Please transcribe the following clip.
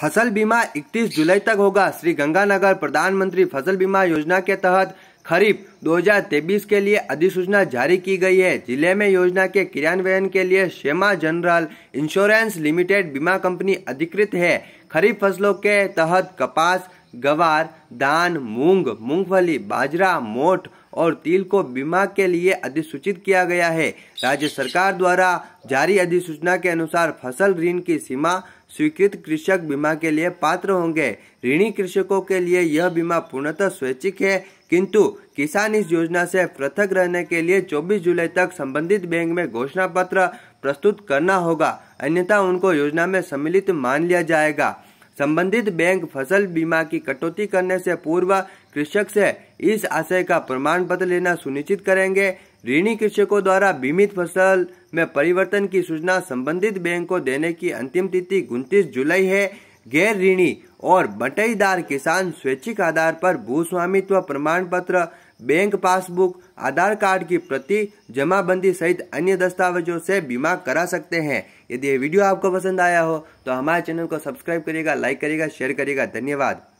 फसल बीमा 31 जुलाई तक होगा श्री गंगानगर प्रधानमंत्री फसल बीमा योजना के तहत खरीफ दो के लिए अधिसूचना जारी की गई है जिले में योजना के क्रियान्वयन के लिए शेमा जनरल इंश्योरेंस लिमिटेड बीमा कंपनी अधिकृत है खरीफ फसलों के तहत कपास गवार धान मूंग मूंगफली बाजरा मोठ और तिल को बीमा के लिए अधिसूचित किया गया है राज्य सरकार द्वारा जारी अधिसूचना के अनुसार फसल ऋण की सीमा स्वीकृत कृषक बीमा के लिए पात्र होंगे ऋणी कृषकों के लिए यह बीमा पूर्णतः स्वैच्छिक है किंतु किसान इस योजना से पृथक रहने के लिए 24 जुलाई तक संबंधित बैंक में घोषणा पत्र प्रस्तुत करना होगा अन्यथा उनको योजना में सम्मिलित मान लिया जाएगा संबंधित बैंक फसल बीमा की कटौती करने से पूर्व कृषक से इस आशय का प्रमाण पत्र लेना सुनिश्चित करेंगे ऋणी कृषकों द्वारा बीमित फसल में परिवर्तन की सूचना संबंधित बैंक को देने की अंतिम तिथि उनतीस जुलाई है गैर ऋणी और बटईदार किसान स्वैच्छिक आधार पर भूस्वामित्व प्रमाण पत्र बैंक पासबुक आधार कार्ड की प्रति जमाबंदी सहित अन्य दस्तावेजों से बीमा करा सकते हैं यदि ये वीडियो आपको पसंद आया हो तो हमारे चैनल को सब्सक्राइब करिएगा लाइक करिएगा शेयर करिएगा धन्यवाद